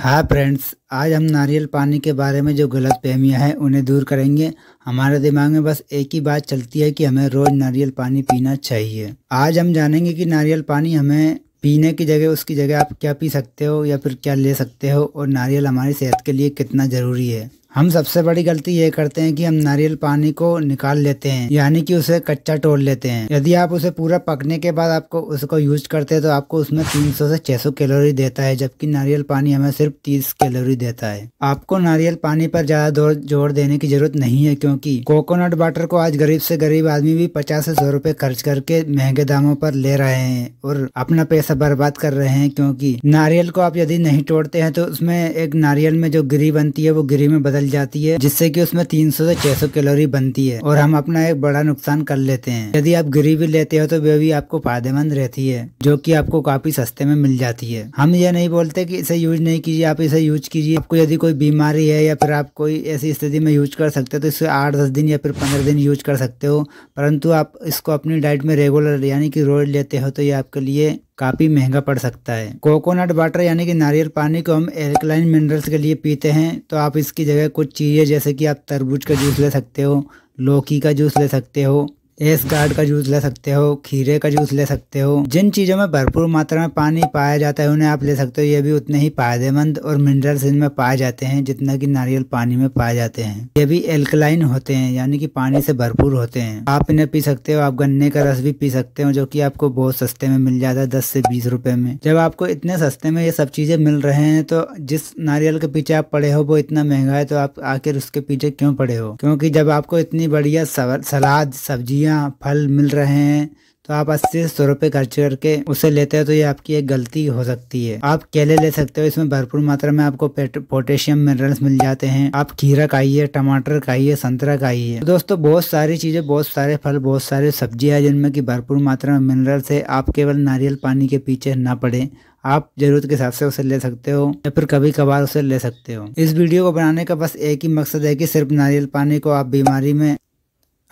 हाँ फ्रेंड्स आज हम नारियल पानी के बारे में जो गलत फहमियाँ हैं उन्हें दूर करेंगे हमारे दिमाग में बस एक ही बात चलती है कि हमें रोज़ नारियल पानी पीना चाहिए आज हम जानेंगे कि नारियल पानी हमें पीने की जगह उसकी जगह आप क्या पी सकते हो या फिर क्या ले सकते हो और नारियल हमारी सेहत के लिए कितना ज़रूरी है हम सबसे बड़ी गलती ये करते हैं कि हम नारियल पानी को निकाल लेते हैं यानी कि उसे कच्चा तोड़ लेते हैं यदि आप उसे पूरा पकने के बाद आपको उसको यूज करते हैं तो आपको उसमें 300 से 600 कैलोरी देता है जबकि नारियल पानी हमें सिर्फ 30 कैलोरी देता है आपको नारियल पानी पर ज्यादा जोर देने की जरूरत नहीं है क्योंकि कोकोनट वाटर को आज गरीब से गरीब आदमी भी पचास से सौ खर्च करके महंगे दामों पर ले रहे हैं और अपना पैसा बर्बाद कर रहे हैं क्योंकि नारियल को आप यदि नहीं तोड़ते हैं तो उसमें एक नारियल में जो गिरी बनती है वो गिरी में बदल बदल जाती है जिससे कि उसमें 300 से 600 कैलोरी बनती है और हम अपना एक बड़ा नुकसान कर लेते हैं यदि आप गिरी भी लेते हो तो वे भी आपको फायदेमंद रहती है जो की आपको काफी सस्ते में मिल जाती है हम ये नहीं बोलते की इसे यूज नहीं कीजिए आप इसे यूज कीजिए आपको यदि कोई बीमारी है या फिर आप कोई ऐसी स्थिति में यूज कर सकते हो तो इसे आठ दस दिन या फिर पंद्रह दिन यूज कर सकते हो परंतु आप इसको अपनी डाइट में रेगुलर यानी कि रोज लेते हो तो ये आपके लिए काफ़ी महंगा पड़ सकता है कोकोनट वाटर यानी कि नारियल पानी को हम एल्कलाइन मिनरल्स के लिए पीते हैं तो आप इसकी जगह कुछ चीज़ें जैसे कि आप तरबूज का जूस ले सकते हो लौकी का जूस ले सकते हो एस गार्ड का जूस ले सकते हो खीरे का जूस ले सकते हो जिन चीज़ों में भरपूर मात्रा में पानी पाया जाता है उन्हें आप ले सकते हो ये भी उतने ही फायदेमंद और मिनरल्स इनमें पाए जाते हैं जितना कि नारियल पानी में पाए जाते हैं ये भी एल्कलाइन होते हैं यानी कि पानी से भरपूर होते हैं आप इन्हें पी सकते हो आप गन्ने का रस भी पी सकते हो जो की आपको बहुत सस्ते में मिल जाता है दस से बीस रूपए में जब आपको इतने सस्ते में ये सब चीज़ें मिल रहे हैं तो जिस नारियल के पीछे आप पड़े हो वो इतना महंगा है तो आप आखिर उसके पीछे क्यों पड़े हो क्योंकि जब आपको इतनी बढ़िया सलाद सब्जियां सब्जियां फल मिल रहे हैं तो आप अस्सी सौ रुपये खर्च करके उसे लेते हो तो ये आपकी एक गलती हो सकती है आप केले ले सकते हो इसमें भरपूर मात्रा में आपको पोटेशियम मिनरल्स मिल जाते हैं आप खीरा खाइए टमाटर खाइए संतरा खाइए तो दोस्तों बहुत सारी चीज़ें बहुत सारे फल बहुत सारे सब्जियाँ हैं जिनमें की भरपूर मात्रा में मिनरल्स है आप केवल नारियल पानी के पीछे न पड़े आप जरूरत के हिसाब से उसे ले सकते हो या फिर कभी कभार उसे ले सकते हो इस वीडियो को बनाने का बस एक ही मकसद है कि सिर्फ नारियल पानी को आप बीमारी में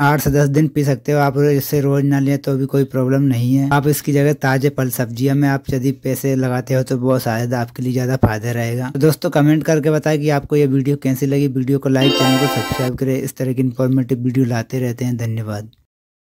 आठ से दस दिन पी सकते हो आप इससे रोज ना लें तो भी कोई प्रॉब्लम नहीं है आप इसकी जगह ताजे फल सब्जियां में आप यदि पैसे लगाते हो तो बहुत शायद आपके लिए ज्यादा फायदा रहेगा तो दोस्तों कमेंट करके बताएं कि आपको ये वीडियो कैसी लगी वीडियो को लाइक चैनल को सब्सक्राइब करें इस तरह की इन्फॉर्मेटिव वीडियो लाते रहते हैं धन्यवाद